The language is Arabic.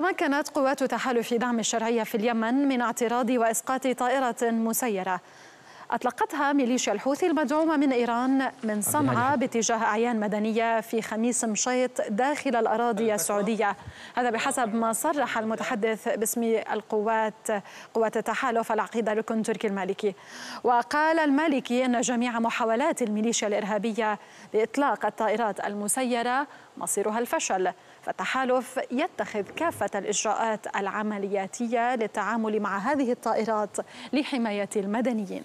تمكنت قوات تحالف دعم الشرعية في اليمن من اعتراض وإسقاط طائرة مسيرة أطلقتها ميليشيا الحوثي المدعومة من إيران من صنعاء باتجاه أعيان مدنية في خميس مشيط داخل الأراضي السعودية هذا بحسب ما صرح المتحدث باسم القوات قوات التحالف العقيدة الركن تركي المالكي وقال المالكي أن جميع محاولات الميليشيا الإرهابية لإطلاق الطائرات المسيرة مصيرها الفشل فالتحالف يتخذ كافة الإجراءات العملياتية للتعامل مع هذه الطائرات لحماية المدنيين